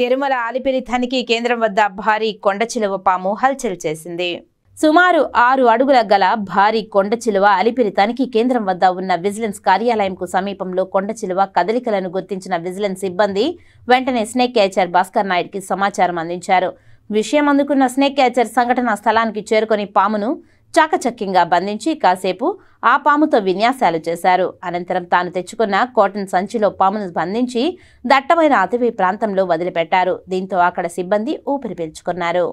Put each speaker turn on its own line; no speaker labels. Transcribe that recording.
తిరుమల ఆలిపిరి తనిఖీ కేంద్రం వద్ద భారీ కొండచిలువ పాము హల్చల్ చేసింది సుమారు ఆరు అడుగుల గల భారీ కొండ చిలువ అలిపిరి తనిఖీ కేంద్రం వద్ద ఉన్న విజిలెన్స్ కార్యాలయంకు సమీపంలో కొండ చిలువ కదలికలను గుర్తించిన విజిలెన్స్ సిబ్బంది వెంటనే స్నేక్ క్యాచర్ భాస్కర్ నాయుడికి సమాచారం అందించారు విషయం అందుకున్న స్నేక్ క్యాచర్ సంఘటన స్థలానికి చేరుకొని పామును చాకచక్యంగా బంధించి కాసేపు ఆ పాముతో విన్యాసాలు చేశారు అనంతరం తాను తెచ్చుకున్న కాటన్ సంచిలో పామును బంధించి దట్టమైన అతివీ ప్రాంతంలో వదిలిపెట్టారు దీంతో అక్కడ సిబ్బంది ఊపిరి పీల్చుకున్నారు